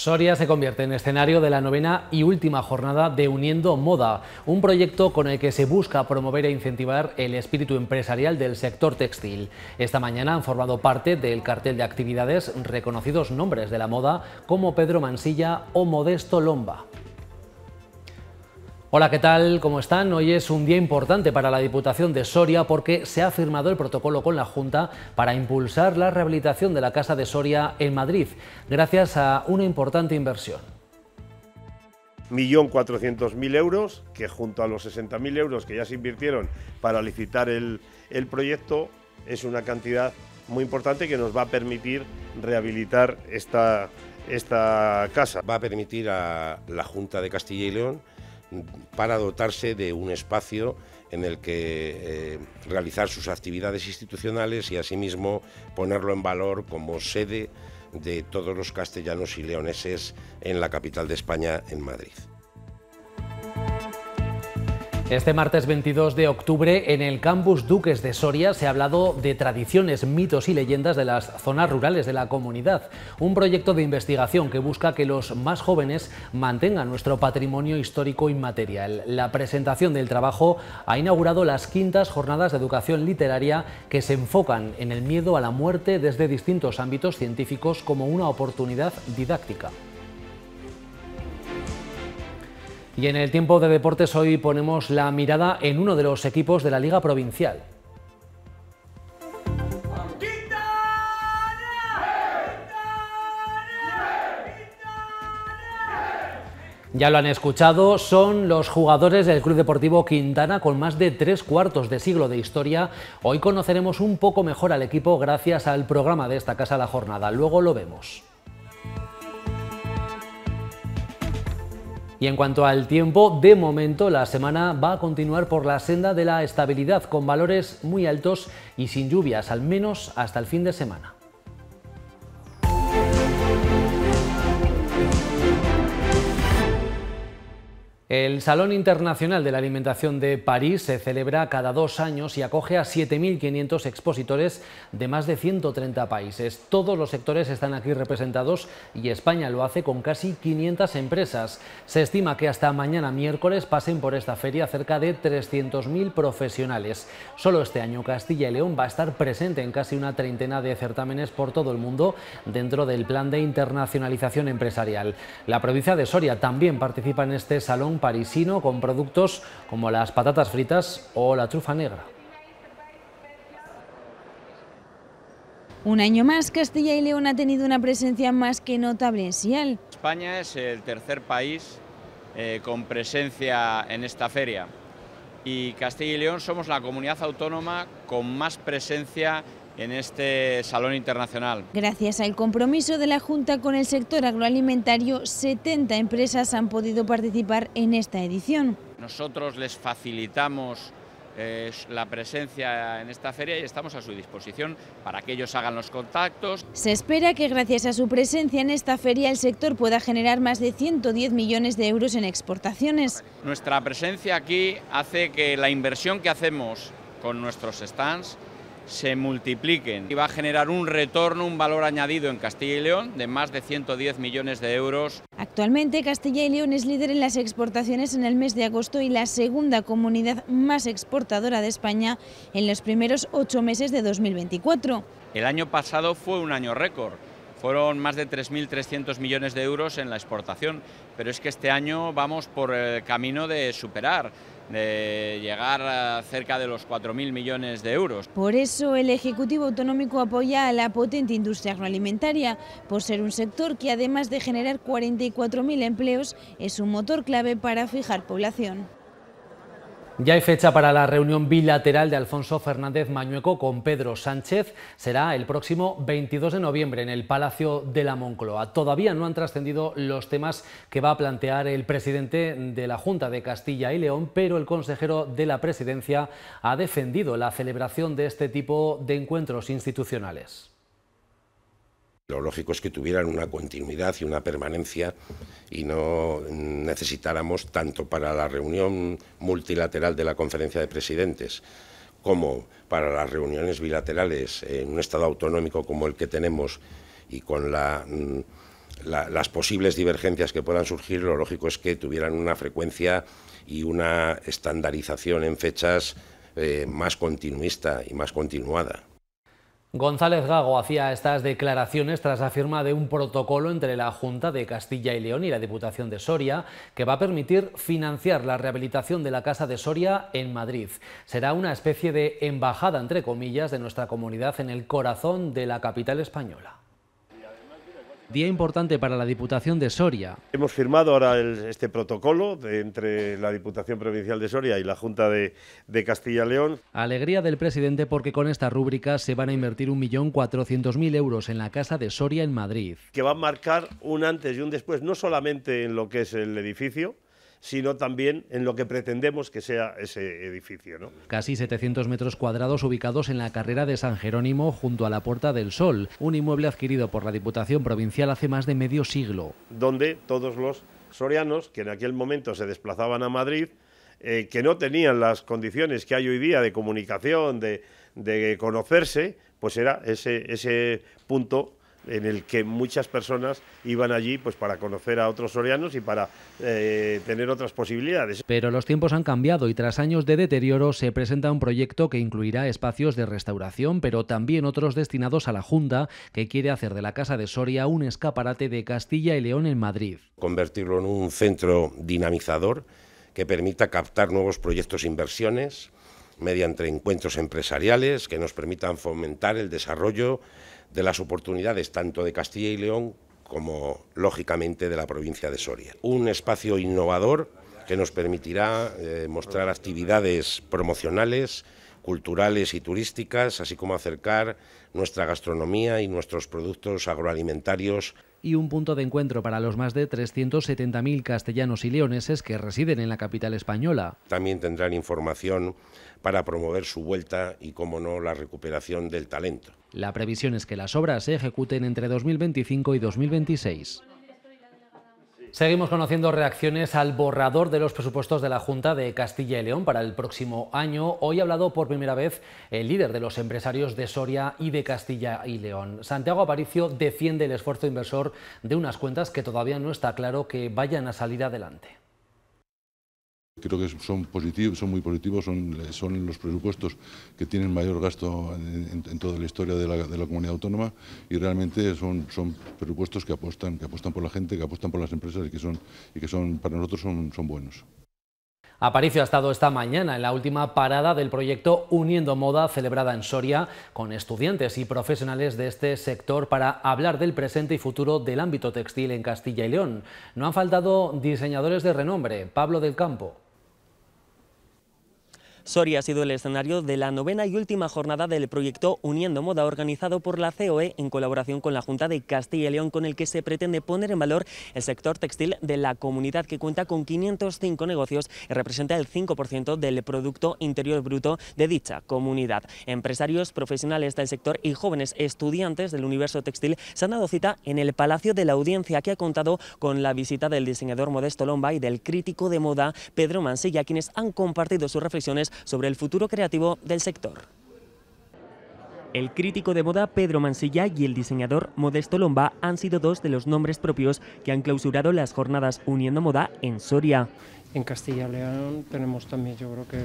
Soria se convierte en escenario de la novena y última jornada de Uniendo Moda, un proyecto con el que se busca promover e incentivar el espíritu empresarial del sector textil. Esta mañana han formado parte del cartel de actividades reconocidos nombres de la moda como Pedro Mansilla o Modesto Lomba. Hola, ¿qué tal? ¿Cómo están? Hoy es un día importante para la Diputación de Soria porque se ha firmado el protocolo con la Junta para impulsar la rehabilitación de la Casa de Soria en Madrid, gracias a una importante inversión. 1.400.000 euros, que junto a los 60.000 euros que ya se invirtieron para licitar el, el proyecto, es una cantidad muy importante que nos va a permitir rehabilitar esta, esta casa. Va a permitir a la Junta de Castilla y León para dotarse de un espacio en el que eh, realizar sus actividades institucionales y asimismo ponerlo en valor como sede de todos los castellanos y leoneses en la capital de España, en Madrid. Este martes 22 de octubre, en el campus Duques de Soria, se ha hablado de tradiciones, mitos y leyendas de las zonas rurales de la comunidad. Un proyecto de investigación que busca que los más jóvenes mantengan nuestro patrimonio histórico inmaterial. La presentación del trabajo ha inaugurado las quintas jornadas de educación literaria que se enfocan en el miedo a la muerte desde distintos ámbitos científicos como una oportunidad didáctica. Y en el tiempo de deportes hoy ponemos la mirada en uno de los equipos de la Liga Provincial. Ya lo han escuchado, son los jugadores del Club Deportivo Quintana con más de tres cuartos de siglo de historia. Hoy conoceremos un poco mejor al equipo gracias al programa de esta casa La Jornada. Luego lo vemos. Y en cuanto al tiempo, de momento la semana va a continuar por la senda de la estabilidad con valores muy altos y sin lluvias, al menos hasta el fin de semana. El Salón Internacional de la Alimentación de París se celebra cada dos años y acoge a 7.500 expositores de más de 130 países. Todos los sectores están aquí representados y España lo hace con casi 500 empresas. Se estima que hasta mañana miércoles pasen por esta feria cerca de 300.000 profesionales. Solo este año Castilla y León va a estar presente en casi una treintena de certámenes por todo el mundo dentro del plan de internacionalización empresarial. La provincia de Soria también participa en este salón parisino con productos como las patatas fritas o la trufa negra. Un año más, Castilla y León ha tenido una presencia más que notable en Sial. España es el tercer país eh, con presencia en esta feria y Castilla y León somos la comunidad autónoma con más presencia en este Salón Internacional. Gracias al compromiso de la Junta con el sector agroalimentario, 70 empresas han podido participar en esta edición. Nosotros les facilitamos eh, la presencia en esta feria y estamos a su disposición para que ellos hagan los contactos. Se espera que gracias a su presencia en esta feria el sector pueda generar más de 110 millones de euros en exportaciones. Nuestra presencia aquí hace que la inversión que hacemos con nuestros stands se multipliquen y va a generar un retorno, un valor añadido en Castilla y León de más de 110 millones de euros. Actualmente Castilla y León es líder en las exportaciones en el mes de agosto y la segunda comunidad más exportadora de España en los primeros ocho meses de 2024. El año pasado fue un año récord. Fueron más de 3.300 millones de euros en la exportación, pero es que este año vamos por el camino de superar de llegar a cerca de los 4.000 millones de euros. Por eso el Ejecutivo Autonómico apoya a la potente industria agroalimentaria, por ser un sector que además de generar 44.000 empleos, es un motor clave para fijar población. Ya hay fecha para la reunión bilateral de Alfonso Fernández Mañueco con Pedro Sánchez. Será el próximo 22 de noviembre en el Palacio de la Moncloa. Todavía no han trascendido los temas que va a plantear el presidente de la Junta de Castilla y León, pero el consejero de la presidencia ha defendido la celebración de este tipo de encuentros institucionales. Lo lógico es que tuvieran una continuidad y una permanencia y no necesitáramos tanto para la reunión multilateral de la Conferencia de Presidentes como para las reuniones bilaterales en un Estado autonómico como el que tenemos y con mm, las posibles divergencias que puedan surgir, lo lógico es que tuvieran una frecuencia y una estandarización en fechas eh, más continuista y más continuada. González Gago hacía estas declaraciones tras la firma de un protocolo entre la Junta de Castilla y León y la Diputación de Soria que va a permitir financiar la rehabilitación de la Casa de Soria en Madrid. Será una especie de embajada, entre comillas, de nuestra comunidad en el corazón de la capital española día importante para la Diputación de Soria. Hemos firmado ahora este protocolo entre la Diputación Provincial de Soria y la Junta de, Castilla y León. Alegría del presidente porque con esta rúbrica se van a invertir 1.400.000 euros en la Casa de Soria en Madrid. Que va a marcar un antes y un después, no solamente en lo que es el edificio, sino también en lo que pretendemos que sea ese edificio. Casi 700 metros cuadrados ubicados en la carrera de San Jerónimo junto a la Puerta del Sol, un inmueble adquirido por la Diputación Provincial hace más de medio siglo. Donde todos los sorianos que en aquel momento se desplazaban a Madrid, eh, que no tenían las condiciones que hay hoy día de comunicación, de, conocerse, pues era ese, ese punto en el que muchas personas iban allí pues para conocer a otros sorianos y para eh, tener otras posibilidades. Pero los tiempos han cambiado y tras años de deterioro se presenta un proyecto que incluirá espacios de restauración, pero también otros destinados a la Junta, que quiere hacer de la Casa de Soria un escaparate de Castilla y León en Madrid. Convertirlo en un centro dinamizador que permita captar nuevos proyectos e inversiones mediante encuentros empresariales que nos permitan fomentar el desarrollo de las oportunidades tanto de Castilla y León como, lógicamente, de la provincia de Soria. Un espacio innovador que nos permitirá eh, mostrar actividades promocionales, culturales y turísticas, así como acercar nuestra gastronomía y nuestros productos agroalimentarios y un punto de encuentro para los más de 370.000 castellanos y leoneses que residen en la capital española. También tendrán información para promover su vuelta y, como no, la recuperación del talento. La previsión es que las obras se ejecuten entre 2025 y 2026. Seguimos conociendo reacciones al borrador de los presupuestos de la Junta de Castilla y León para el próximo año. Hoy ha hablado por primera vez el líder de los empresarios de Soria y de Castilla y León. Santiago Aparicio defiende el esfuerzo inversor de unas cuentas que todavía no está claro que vayan a salir adelante. Creo que son positivos, son muy positivos, son, son los presupuestos que tienen mayor gasto en, toda la historia de la, comunidad autónoma y realmente son, son presupuestos que apuestan, que apuestan por la gente, que apuestan por las empresas y que son, y que son para nosotros son, son buenos. Aparicio ha estado esta mañana en la última parada del proyecto Uniendo Moda celebrada en Soria con estudiantes y profesionales de este sector para hablar del presente y futuro del ámbito textil en Castilla y León. No han faltado diseñadores de renombre. Pablo del Campo. Soria ha sido el escenario de la novena y última jornada del proyecto Uniendo Moda organizado por la COE en colaboración con la Junta de Castilla y León con el que se pretende poner en valor el sector textil de la comunidad que cuenta con 505 negocios y representa el 5% del Producto Interior Bruto de dicha comunidad. Empresarios, profesionales del sector y jóvenes estudiantes del universo textil se han dado cita en el Palacio de la Audiencia que ha contado con la visita del diseñador Modesto Lomba y del crítico de moda Pedro Mansilla quienes han compartido sus reflexiones sobre el futuro creativo del sector. El crítico de moda Pedro Mansilla y el diseñador Modesto Lomba han sido dos de los nombres propios que han clausurado las jornadas Uniendo Moda en Soria. En Castilla y León tenemos también, yo creo que,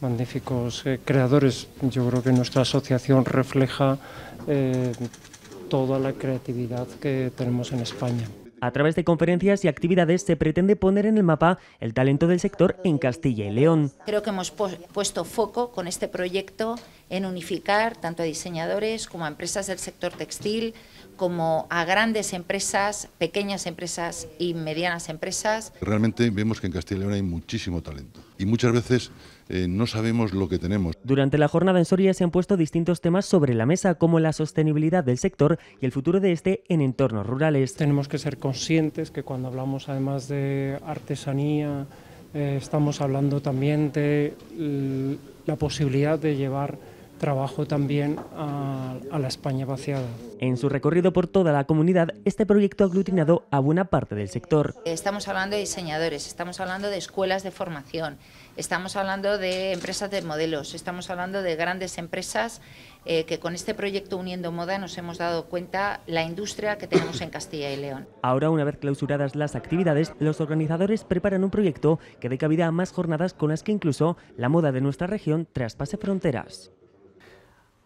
magníficos eh, creadores. Yo creo que nuestra asociación refleja eh, toda la creatividad que tenemos en España. A través de conferencias y actividades se pretende poner en el mapa el talento del sector en Castilla y León. Creo que hemos puesto foco con este proyecto en unificar tanto a diseñadores como a empresas del sector textil, como a grandes empresas, pequeñas empresas y medianas empresas. Realmente vemos que en Castilla y León hay muchísimo talento y muchas veces eh, no sabemos lo que tenemos. Durante la jornada en Soria se han puesto distintos temas sobre la mesa, como la sostenibilidad del sector y el futuro de este en entornos rurales. Tenemos que ser conscientes que cuando hablamos además de artesanía, eh, estamos hablando también de la posibilidad de llevar trabajo también a, a, la España vaciada. En su recorrido por toda la comunidad, este proyecto ha aglutinado a buena parte del sector. Estamos hablando de diseñadores, estamos hablando de escuelas de formación, Estamos hablando de empresas de modelos, estamos hablando de grandes empresas eh, que con este proyecto Uniendo Moda nos hemos dado cuenta la industria que tenemos en Castilla y León. Ahora, una vez clausuradas las actividades, los organizadores preparan un proyecto que dé cabida a más jornadas con las que incluso la moda de nuestra región traspase fronteras.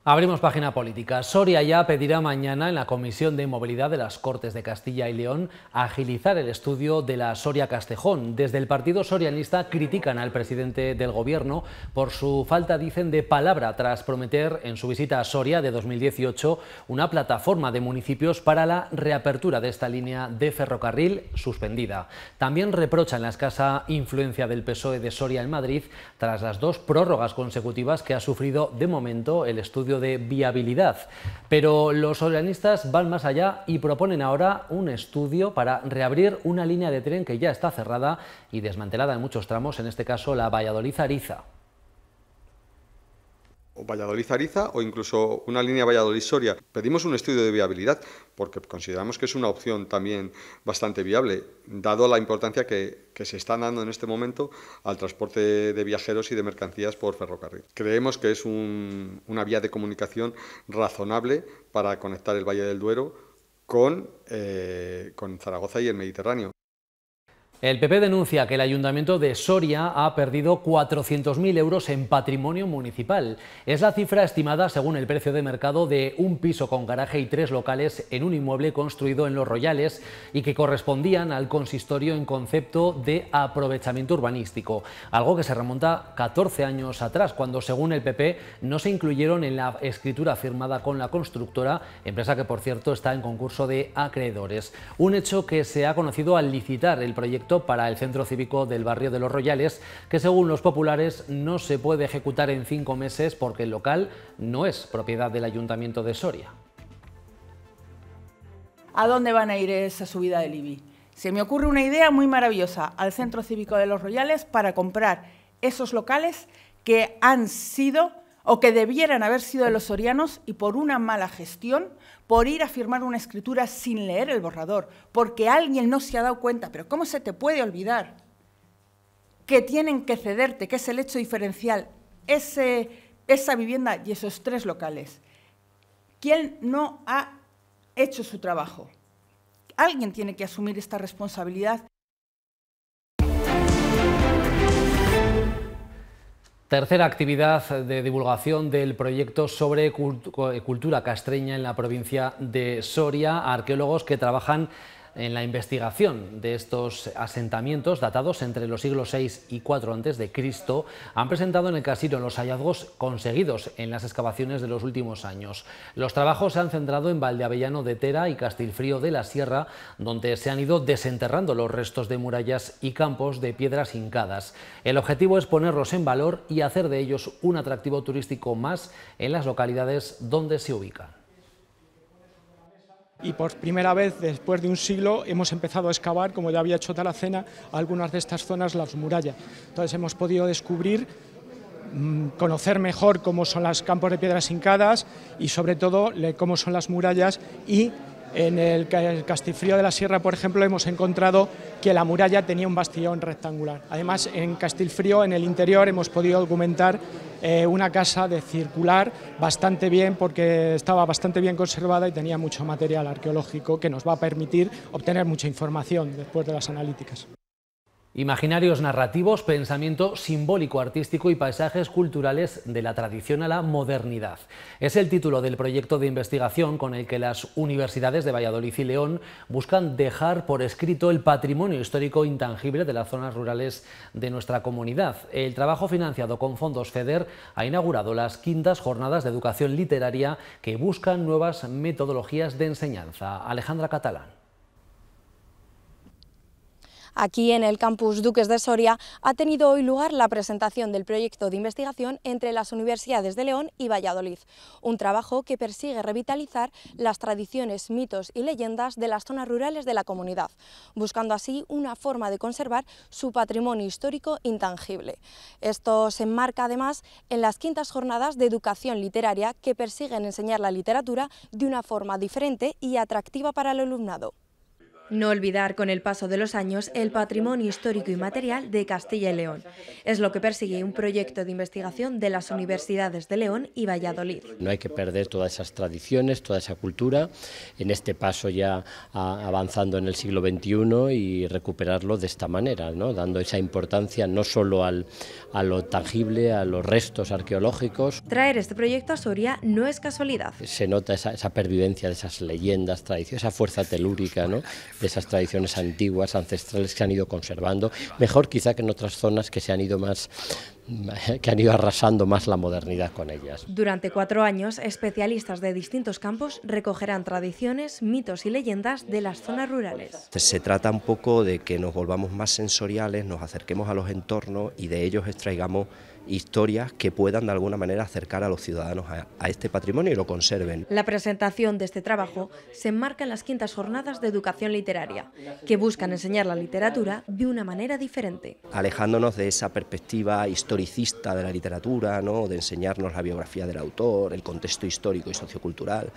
Abrimos página política. Soria ya pedirá mañana en la Comisión de Movilidad de las Cortes de Castilla y León agilizar el estudio de la Soria Castejón. Desde el partido sorianista critican al presidente del gobierno por su falta, dicen, de palabra tras prometer en su visita a Soria de 2018 una plataforma de municipios para la reapertura de esta línea de ferrocarril suspendida. También reprochan la escasa influencia del PSOE de Soria en Madrid tras las dos prórrogas consecutivas que ha sufrido de momento el estudio de viabilidad. Pero los organistas van más allá y proponen ahora un estudio para reabrir una línea de tren que ya está cerrada y desmantelada en muchos tramos, en este caso la Valladolid-Ariza. Valladolid-Ariza o incluso una línea Valladolid-Soria. Pedimos un estudio de viabilidad porque consideramos que es una opción también bastante viable, dado la importancia que, se está dando en este momento al transporte de viajeros y de mercancías por ferrocarril. Creemos que es una vía de comunicación razonable para conectar el Valle del Duero con eh, Zaragoza y el Mediterráneo. El PP denuncia que el ayuntamiento de Soria ha perdido 400.000 euros en patrimonio municipal. Es la cifra estimada según el precio de mercado de un piso con garaje y tres locales en un inmueble construido en Los Royales y que correspondían al consistorio en concepto de aprovechamiento urbanístico, algo que se remonta 14 años atrás, cuando según el PP no se incluyeron en la escritura firmada con la constructora, empresa que por cierto está en concurso de acreedores. Un hecho que se ha conocido al licitar el proyecto para el centro cívico del barrio de Los Royales, que según los populares no se puede ejecutar en cinco meses porque el local no es propiedad del ayuntamiento de Soria. ¿A dónde van a ir esa subida del IBI? Se me ocurre una idea muy maravillosa al centro cívico de Los Royales para comprar esos locales que han sido o que debieran haber sido de los sorianos y por una mala gestión por ir a firmar una escritura sin leer el borrador, porque alguien no se ha dado cuenta, pero ¿cómo se te puede olvidar que tienen que cederte, que es el hecho diferencial, ese, esa vivienda y esos tres locales? ¿Quién no ha hecho su trabajo? Alguien tiene que asumir esta responsabilidad Tercera actividad de divulgación del proyecto sobre cultura castreña en la provincia de Soria, arqueólogos que trabajan en la investigación de estos asentamientos datados entre los siglos 6 y IV a.C. han presentado en el casino los hallazgos conseguidos en las excavaciones de los últimos años. Los trabajos se han centrado en Valdeavellano de Tera y Castilfrío de la Sierra, donde se han ido desenterrando los restos de murallas y campos de piedras hincadas. El objetivo es ponerlos en valor y hacer de ellos un atractivo turístico más en las localidades donde se ubican y por primera vez después de un siglo hemos empezado a excavar, como ya había hecho Taracena, algunas de estas zonas, las murallas. Entonces hemos podido descubrir mm, conocer mejor cómo son los campos de piedras hincadas y sobre todo cómo son las murallas y en el Castilfrío de la Sierra, por ejemplo, hemos encontrado que la muralla tenía un bastión rectangular. Además, en Castilfrío, en el interior, hemos podido documentar eh, una casa de circular bastante bien porque estaba bastante bien conservada y tenía mucho material arqueológico que nos va a permitir obtener mucha información después de las analíticas. Imaginarios narrativos, pensamiento simbólico artístico y paisajes culturales de la tradición a la modernidad. Es el título del proyecto de investigación con el que las universidades de Valladolid y León buscan dejar por escrito el patrimonio histórico intangible de las zonas rurales de nuestra comunidad. El trabajo financiado con fondos FEDER ha inaugurado las quintas jornadas de educación literaria que buscan nuevas metodologías de enseñanza. Alejandra Catalán. Aquí en el campus Duques de Soria ha tenido hoy lugar la presentación del proyecto de investigación entre las universidades de León y Valladolid, un trabajo que persigue revitalizar las tradiciones, mitos y leyendas de las zonas rurales de la comunidad, buscando así una forma de conservar su patrimonio histórico intangible. Esto se enmarca además en las quintas jornadas de educación literaria que persiguen enseñar la literatura de una forma diferente y atractiva para el alumnado. No olvidar con el paso de los años el patrimonio histórico y material de Castilla y León. Es lo que persigue un proyecto de investigación de las universidades de León y Valladolid. No hay que perder todas esas tradiciones, toda esa cultura, en este paso ya avanzando en el siglo XXI y recuperarlo de esta manera, ¿no? dando esa importancia no solo al, a lo tangible, a los restos arqueológicos. Traer este proyecto a Soria no es casualidad. Se nota esa, esa pervivencia de esas leyendas, tradiciones, esa fuerza telúrica, ¿no? de esas tradiciones antiguas, ancestrales que se han ido conservando, mejor quizá que en otras zonas que se han ido más que han ido arrasando más la modernidad con ellas. Durante cuatro años, especialistas de distintos campos recogerán tradiciones, mitos y leyendas de las zonas rurales. Se trata un poco de que nos volvamos más sensoriales, nos acerquemos a los entornos y de ellos extraigamos historias que puedan de alguna manera acercar a los ciudadanos a, este patrimonio y lo conserven. La presentación de este trabajo se enmarca en las quintas jornadas de educación literaria, que buscan enseñar la literatura de una manera diferente. Alejándonos de esa perspectiva historicista de la literatura, ¿no? de enseñarnos la biografía del autor, el contexto histórico y sociocultural,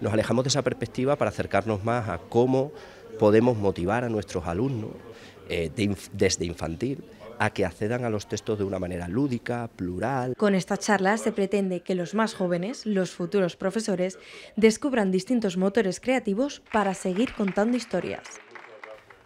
nos alejamos de esa perspectiva para acercarnos más a cómo podemos motivar a nuestros alumnos eh, desde infantil a que accedan a los textos de una manera lúdica, plural. Con esta charla se pretende que los más jóvenes, los futuros profesores, descubran distintos motores creativos para seguir contando historias.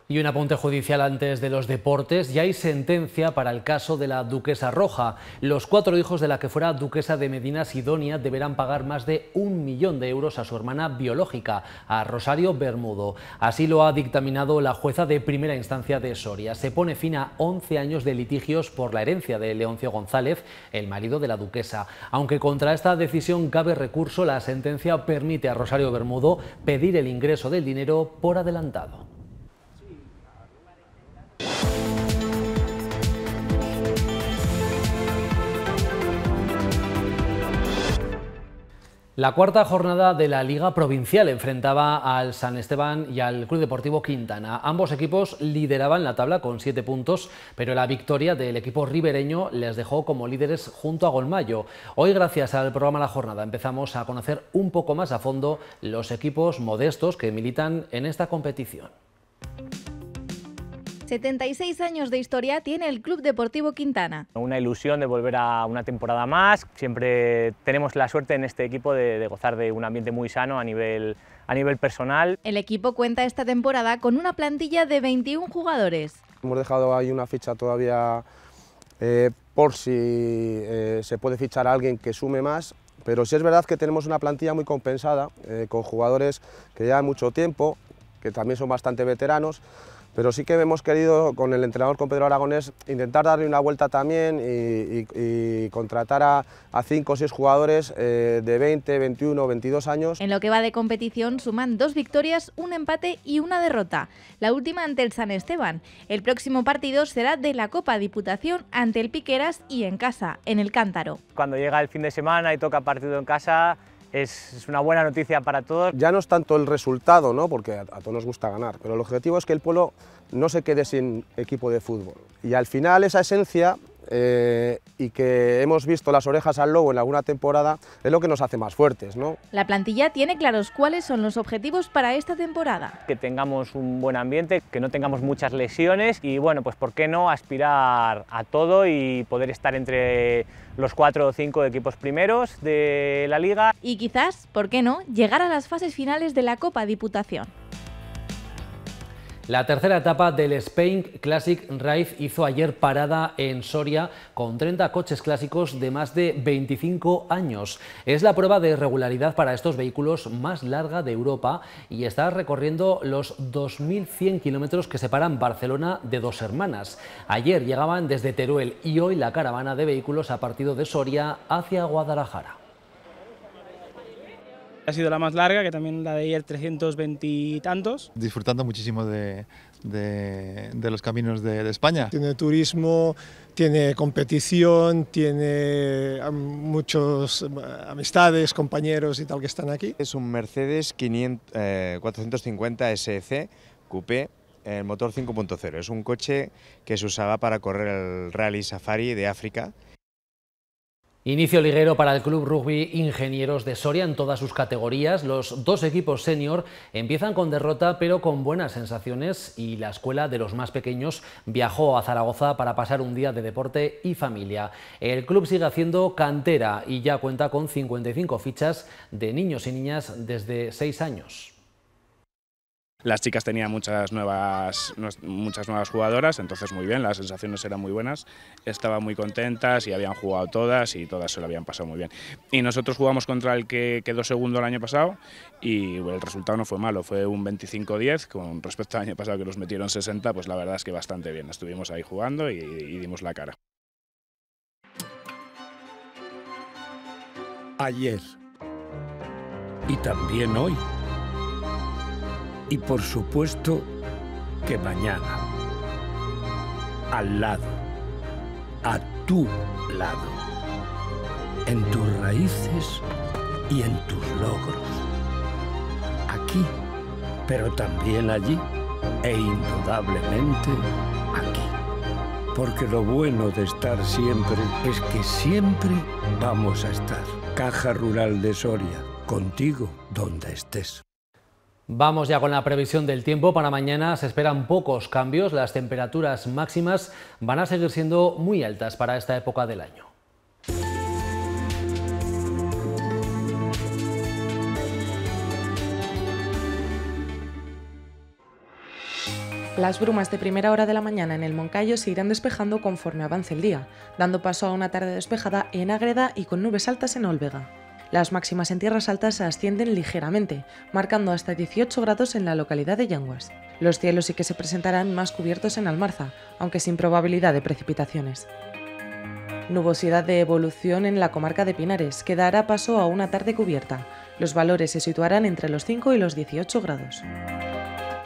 Y un apunte judicial antes de los deportes. Ya hay sentencia para el caso de la duquesa Roja. Los cuatro hijos de la que fuera duquesa de Medina Sidonia deberán pagar más de un millón de euros a su hermana biológica, a Rosario Bermudo. Así lo ha dictaminado la jueza de primera instancia de Soria. Se pone fin a 11 años de litigios por la herencia de Leoncio González, el marido de la duquesa. Aunque contra esta decisión cabe recurso, la sentencia permite a Rosario Bermudo pedir el ingreso del dinero por adelantado. La cuarta jornada de la Liga Provincial enfrentaba al San Esteban y al Club Deportivo Quintana. Ambos equipos lideraban la tabla con siete puntos, pero la victoria del equipo ribereño les dejó como líderes junto a Golmayo. Hoy, gracias al programa La Jornada, empezamos a conocer un poco más a fondo los equipos modestos que militan en esta competición. 76 años de historia tiene el Club Deportivo Quintana. Una ilusión de volver a una temporada más. Siempre tenemos la suerte en este equipo de, gozar de un ambiente muy sano a nivel, a nivel personal. El equipo cuenta esta temporada con una plantilla de 21 jugadores. Hemos dejado ahí una ficha todavía eh, por si eh, se puede fichar a alguien que sume más. Pero sí es verdad que tenemos una plantilla muy compensada, eh, con jugadores que llevan mucho tiempo, que también son bastante veteranos. Pero sí que hemos querido, con el entrenador, con Pedro Aragonés, intentar darle una vuelta también y, contratar a, cinco o seis jugadores eh, de 20, 21, 22 años. En lo que va de competición suman dos victorias, un empate y una derrota. La última ante el San Esteban. El próximo partido será de la Copa Diputación ante el Piqueras y en casa, en el Cántaro. Cuando llega el fin de semana y toca partido en casa, es, una buena noticia para todos. Ya no es tanto el resultado, ¿no? porque a, a, todos nos gusta ganar, pero el objetivo es que el pueblo no se quede sin equipo de fútbol. Y al final esa esencia eh, y que hemos visto las orejas al lobo en alguna temporada, es lo que nos hace más fuertes. La plantilla tiene claros cuáles son los objetivos para esta temporada. Que tengamos un buen ambiente, que no tengamos muchas lesiones y bueno, pues por qué no aspirar a todo y poder estar entre los cuatro o cinco equipos primeros de la liga. Y quizás, ¿por qué no?, llegar a las fases finales de la Copa Diputación. La tercera etapa del Spain Classic Ride hizo ayer parada en Soria con 30 coches clásicos de más de 25 años. Es la prueba de regularidad para estos vehículos más larga de Europa y está recorriendo los 2.100 kilómetros que separan Barcelona de Dos Hermanas. Ayer llegaban desde Teruel y hoy la caravana de vehículos ha partido de Soria hacia Guadalajara. Ha sido la más larga, que también la de ayer 320 y tantos. Disfrutando muchísimo de, los caminos de, España. Tiene turismo, tiene competición, tiene eh, muchos eh, amistades, compañeros y tal que están aquí. Es un Mercedes 500, 450 SC Coupé el motor 5.0. Es un coche que se usaba para correr el Rally Safari de África Inicio liguero para el Club Rugby Ingenieros de Soria en todas sus categorías. Los dos equipos senior empiezan con derrota pero con buenas sensaciones y la escuela de los más pequeños viajó a Zaragoza para pasar un día de deporte y familia. El club sigue haciendo cantera y ya cuenta con 55 fichas de niños y niñas desde 6 años. Las chicas tenían muchas nuevas, muchas nuevas jugadoras, entonces muy bien, las sensaciones eran muy buenas, estaban muy contentas y habían jugado todas y todas se lo habían pasado muy bien. Y nosotros jugamos contra el que quedó segundo el año pasado y el resultado no fue malo, fue un 25-10 con respecto al año pasado que nos metieron 60, pues la verdad es que bastante bien, estuvimos ahí jugando y dimos la cara. Ayer. Y también hoy y por supuesto que mañana. Al lado. A tu lado. En tus raíces y en tus logros. Aquí, pero también allí e indudablemente aquí. Porque lo bueno de estar siempre es que siempre vamos a estar. Caja Rural de Soria, contigo donde estés. Vamos ya con la previsión del tiempo. Para mañana se esperan pocos cambios. Las temperaturas máximas van a seguir siendo muy altas para esta época del año. Las brumas de primera hora de la mañana en el Moncayo se irán despejando conforme avance el día, dando paso a una tarde despejada en Ágreda y con nubes altas en Olvega. Las máximas en tierras altas ascienden ligeramente, marcando hasta 18 grados en la localidad de Yanguas. Los cielos sí que se presentarán más cubiertos en Almarza, aunque sin probabilidad de precipitaciones. Nubosidad de evolución en la comarca de Pinares, que dará paso a una tarde cubierta. Los valores se situarán entre los 5 y los 18 grados.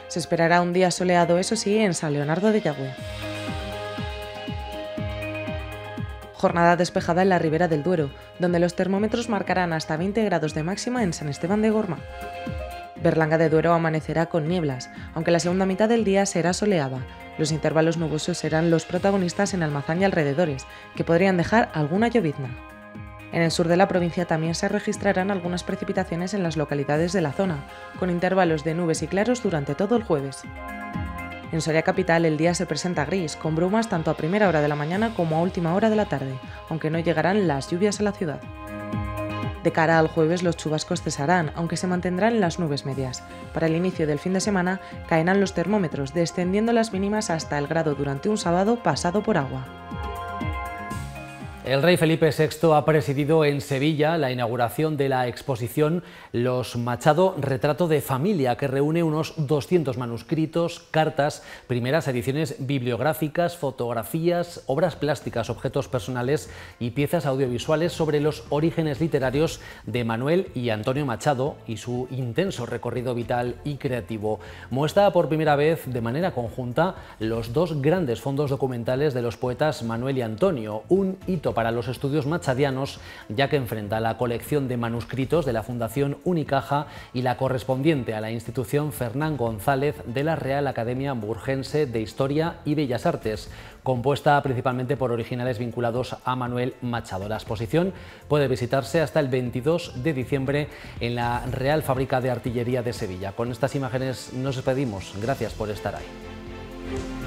Se esperará un día soleado, eso sí, en San Leonardo de Yagüe. Jornada despejada en la ribera del Duero, donde los termómetros marcarán hasta 20 grados de máxima en San Esteban de Gorma. Berlanga de Duero amanecerá con nieblas, aunque la segunda mitad del día será soleada. Los intervalos nubosos serán los protagonistas en Almazán y alrededores, que podrían dejar alguna llovizna. En el sur de la provincia también se registrarán algunas precipitaciones en las localidades de la zona, con intervalos de nubes y claros durante todo el jueves. En Soria Capital el día se presenta gris, con brumas tanto a primera hora de la mañana como a última hora de la tarde, aunque no llegarán las lluvias a la ciudad. De cara al jueves los chubascos cesarán, aunque se mantendrán las nubes medias. Para el inicio del fin de semana caerán los termómetros, descendiendo las mínimas hasta el grado durante un sábado pasado por agua. El rey Felipe VI ha presidido en Sevilla la inauguración de la exposición Los Machado Retrato de Familia, que reúne unos 200 manuscritos, cartas, primeras ediciones bibliográficas, fotografías, obras plásticas, objetos personales y piezas audiovisuales sobre los orígenes literarios de Manuel y Antonio Machado y su intenso recorrido vital y creativo. Muestra por primera vez de manera conjunta los dos grandes fondos documentales de los poetas Manuel y Antonio, un hito para los estudios machadianos, ya que enfrenta la colección de manuscritos de la Fundación Unicaja y la correspondiente a la institución Fernán González de la Real Academia Burgense de Historia y Bellas Artes, compuesta principalmente por originales vinculados a Manuel Machado. La exposición puede visitarse hasta el 22 de diciembre en la Real Fábrica de Artillería de Sevilla. Con estas imágenes nos despedimos. Gracias por estar ahí.